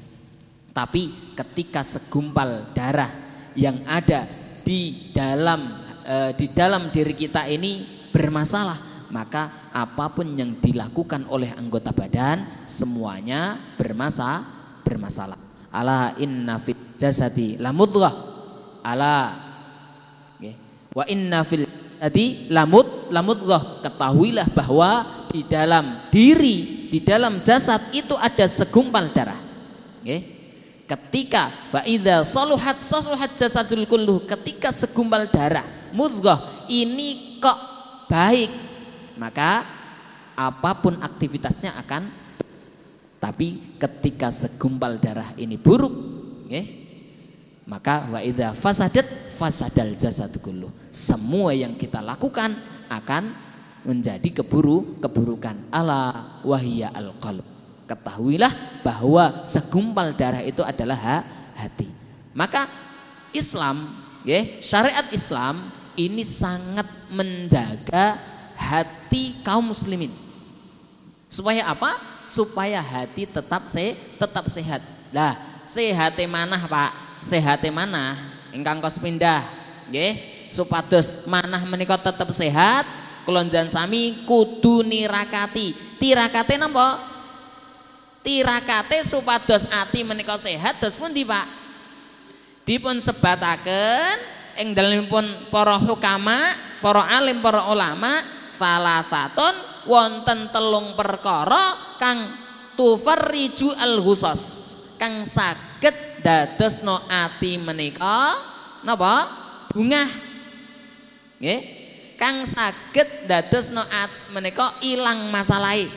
Tapi ketika segumpal darah yang ada di dalam e, di dalam diri kita ini bermasalah, maka apapun yang dilakukan oleh anggota badan semuanya bermasa bermasalah. Ala inna fil jasadi lamudghah. Ala okay. wa inna fil jadi lamut lamudghah ketahuilah bahwa di dalam diri di dalam jasad itu ada segumpal darah. Okay ketika wa idza saluhat saluhat jasadul kulluh ketika segumpal darah mudghah ini kok baik maka apapun aktivitasnya akan tapi ketika segumpal darah ini buruk okay, maka wa idza fasadat fasadal jasad kulluh semua yang kita lakukan akan menjadi keburu keburukan ala wahia al qalb Ketahuilah bahwa segumpal darah itu adalah hak hati. Maka Islam, ya, syariat Islam ini sangat menjaga hati kaum muslimin. Supaya apa? Supaya hati tetap se tetap sehat. Lah, sehat mana Pak? Sehat mana? Engkang kos pindah, nggih. Ya. Supados manah menika tetap sehat, kelonjan sami kudu nirakati. Tirakate napa? tirakate supados ati menika sehat dos pun di Pak dipun sebataken ing dalemipun para hukama para alim para ulama salasatun wonten telung perkara kang tufarriju al husos kang saged dadosno ati menika napa bungah nggih kang saged dadosno ati menika ilang masalahe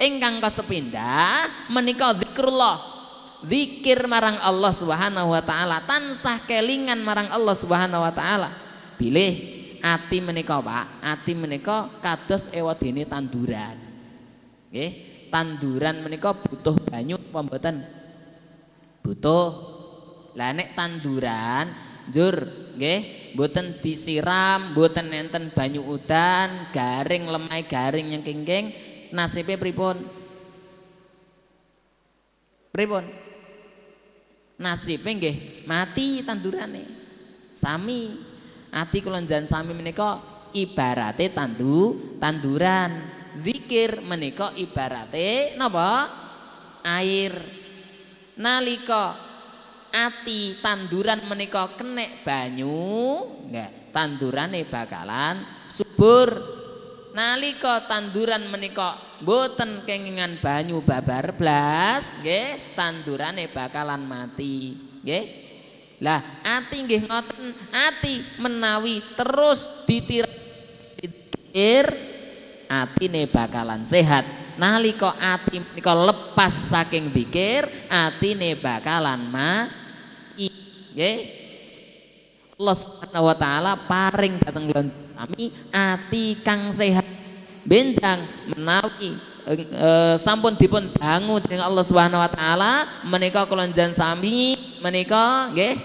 Engkang kau sepindah menikah zikrullah. dikir marang Allah Subhanahu wa taala, tansah kelingan marang Allah Subhanahu wa taala. Pilih ati menikah Pak. Ati menikah kados ini tanduran. oke? tanduran menikah butuh banyu pembuatan, Butuh. Lah tanduran jur nggih mboten disiram, mboten nenten banyu udan, garing lemai garing yang kengkeng nasibnya pripun? Pripun? nasib nggih mati tandurane. Sami ati kula sami menika ibarate tandu tanduran. Zikir menika ibarate napa? Air. Nalika ati tanduran menika kenek banyu, tanduran tandurane bakalan subur nalika tanduran menika boten kengingan banyu babar blas nggih tandurane bakalan mati nggih lah ati nggih ngoten ati menawi terus ditir ati nih bakalan sehat nalika ati menika lepas saking dikir nih bakalan mati nggih Allah Subhanahu wa taala paring dateng lonjong Sami ati kang sehat benjang menawi e, e, sampun dipun bangun dengan Allah Subhanahu wa taala menika kelonjan sami menika nggih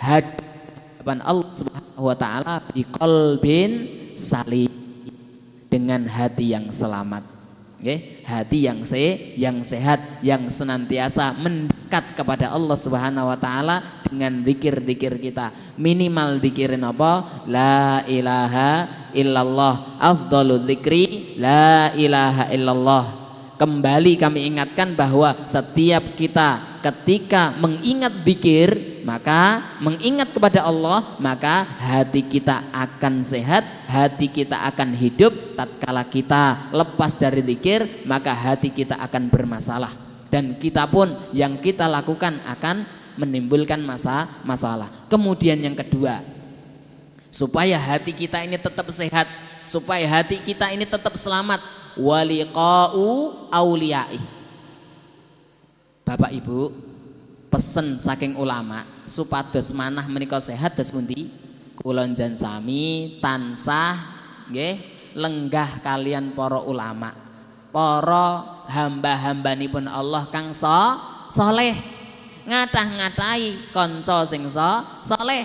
hadapan Allah Subhanahu wa taala biqalbin salim dengan hati yang selamat nggih hati yang se yang sehat yang senantiasa mendapatkan dekat kepada Allah Subhanahu wa taala dengan zikir-zikir kita. Minimal zikirin apa? La ilaha illallah. Afdalu zikri la ilaha illallah. Kembali kami ingatkan bahwa setiap kita ketika mengingat zikir maka mengingat kepada Allah maka hati kita akan sehat hati kita akan hidup tatkala kita lepas dari zikir maka hati kita akan bermasalah dan kita pun yang kita lakukan akan menimbulkan masa masalah. Kemudian yang kedua, supaya hati kita ini tetap sehat, supaya hati kita ini tetap selamat, waliqau auliyai. Bapak Ibu, pesen saking ulama supados manah menikah sehat dos pundi? Kulon sami tansah nggih lenggah kalian para ulama, para hamba hamba pun Allah kang so soleh ngatah ngatai konco sing so soleh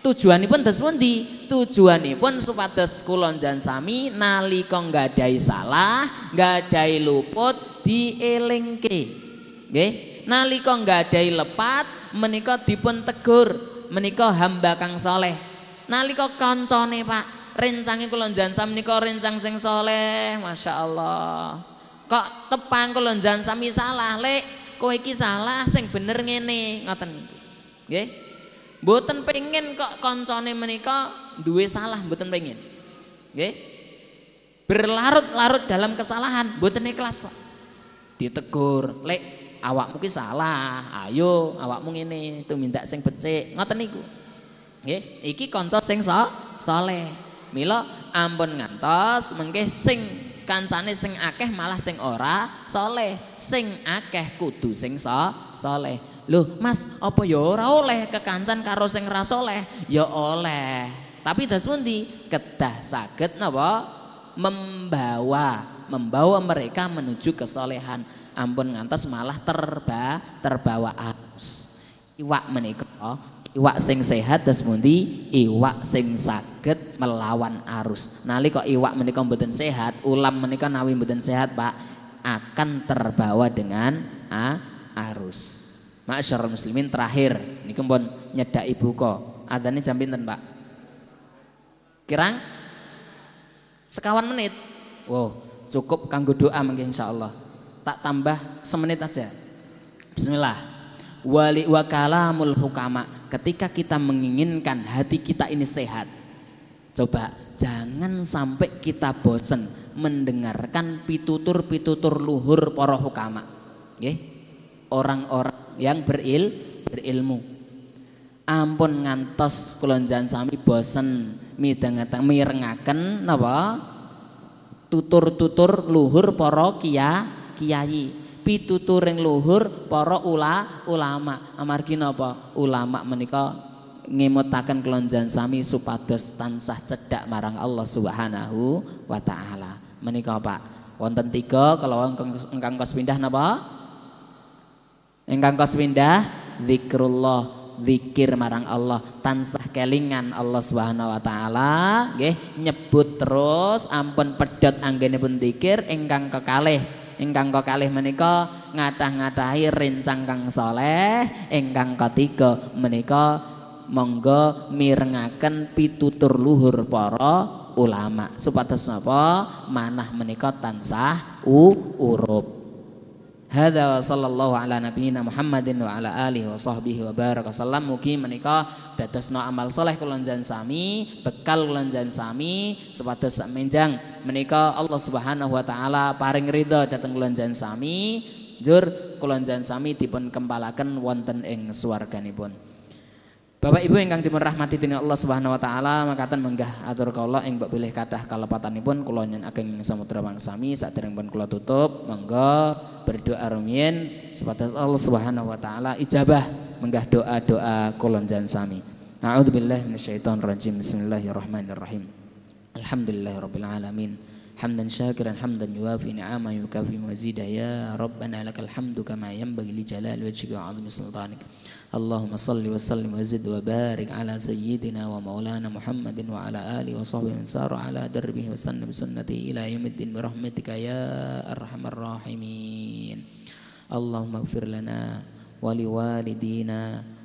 tujuanipun dos pundi tujuanipun supados dan sami nalika nggadahi salah nggadahi luput dielingke nali nalika nggadahi lepat menikah dipun tegur menikah hamba kang soleh konco nih Pak rencange kulon jansam menika rencang sing soleh Masya Allah kok tepang kalau jangan sami salah lek kowe iki salah sing bener ngene ngoten nggih mboten pengen kok koncone menika duwe salah mboten pengin nggih berlarut-larut dalam kesalahan mboten ikhlas kok ditegur lek awakmu ki salah ayo awakmu ngene minta sing becik ngoten niku nggih iki kanca sing so, lek mila ampun ngantos mengke sing kancane sing akeh malah sing ora soleh sing akeh kudu sing so, soleh loh mas apa ya ora oleh kekancan karo sing ra soleh ya oleh tapi das pundi kedah saged napa membawa membawa mereka menuju kesolehan ampun ngantos malah terba terbawa arus iwak menika iwak sing sehat das mundi iwak sing saged melawan arus kok iwak menikah mboten sehat ulam menikah nawi mboten sehat Pak akan terbawa dengan a, arus Masyarul muslimin terakhir ini kembon nyedak ibu kok nih jam pinten Pak kirang sekawan menit wow cukup kanggo doa mungkin insyaallah tak tambah semenit aja bismillah wali wakalamul hukama ketika kita menginginkan hati kita ini sehat coba jangan sampai kita bosen mendengarkan pitutur-pitutur luhur para hukama orang-orang yang beril berilmu ampun ngantos kulonjan sami bosen midhangateng mirengaken napa tutur-tutur luhur para kia kiai pituturing luhur para ula ulama amargi napa ulama menika ngemotakan kelonjan sami supados tansah cedak marang Allah Subhanahu wa taala. Menika Pak, wonten tiga kalau engkang kos pindah napa? Engkang kos pindah zikrullah, zikir marang Allah, tansah kelingan Allah Subhanahu wa taala, nggih nyebut terus ampun pedhot anggenipun zikir ingkang kekalih ingkang kekalih menika ngatah-ngatahi rencang kang soleh ingkang ketiga menika monggo mirengaken pitutur luhur para ulama supados napa manah menika tansah urup Hadza wa sallallahu ala nabiyyina Muhammadin wa ala alihi wa sahbihi wa baraka sallam mugi menika dadosna amal saleh kulon jan sami, bekal kulon jan sami sepados menjang menika Allah Subhanahu wa taala paring ridho dhateng kulon jan sami. Jur kulon jan sami dipun kempalaken wonten ing swarganipun. Bapak Ibu yang Kang Timur rahmati dening Allah Subhanahu wa taala, makatan menggah atur kula ing mbok bilih kathah kalepatanipun kula yang ageng samudra mangsami pun kulo tutup, mangga berdoa rumien supados Allah Subhanahu wa taala ijabah menggah doa-doa kula jan sami. min syaitan rajim. Bismillahirrahmanirrahim. Alhamdulillahirobbilalamin. alamin. Hamdan syakiran hamdan yuwafi ni'ama yukafi mazidah ya Rabbana lakal hamdu kama yanbaghi li jalal wajhika wa 'azimi sultanika. اللهم صل وسلم وزد وبارك على سيدنا ومولانا محمد وعلى آله وصحبه من سار على دربه وسن بسنته إلى يوم الدين برحمتك يا أرحم الراحمين اللهم اغفر لنا ولوالدينا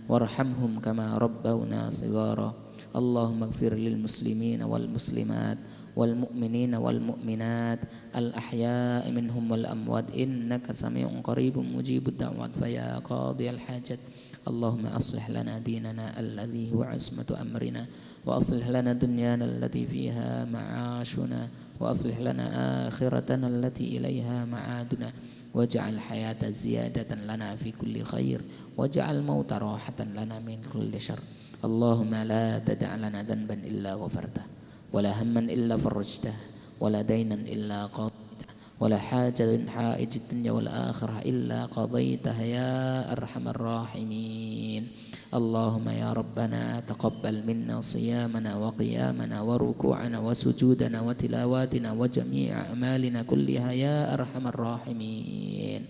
وارحمهم كما ربونا صغارا اللهم اغفر للمسلمين والمسلمات والمؤمنين والمؤمنات الأحياء منهم والأموات إنك سميع قريب مجيب الدعوات فيا قاضي الحاجات اللهم أصلح لنا ديننا الذي هو عصمة أمرنا وأصلح لنا دنيانا التي فيها معاشنا وأصلح لنا آخرتنا التي إليها معادنا واجعل الحياة زيادة لنا في كل خير واجعل الموت راحة لنا من كل شر اللهم لا تدع لنا ذنبا إلا غفرته ولا هما إلا فرجته ولا دينا إلا قضيته ولا حاجة من حائج الدنيا والآخرة إلا قضيتها يا أرحم الراحمين اللهم يا ربنا تقبل منا صيامنا وقيامنا وركوعنا وسجودنا وتلاواتنا وجميع أعمالنا كلها يا أرحم الراحمين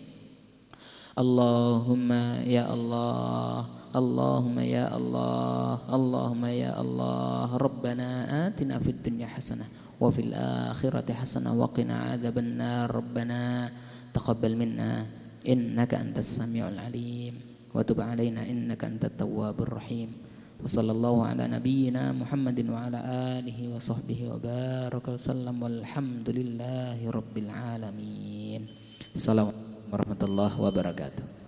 اللهم يا الله اللهم يا الله اللهم يا الله ربنا آتنا في الدنيا حسنة وفي الآخرة حسنة وقنا عذاب النار ربنا تقبل منا إنك أنت السميع العليم وتب علينا إنك أنت التواب الرحيم وصلى الله على نبينا محمد وعلى آله وصحبه وبارك وسلم والحمد لله رب العالمين السلام ورحمة الله وبركاته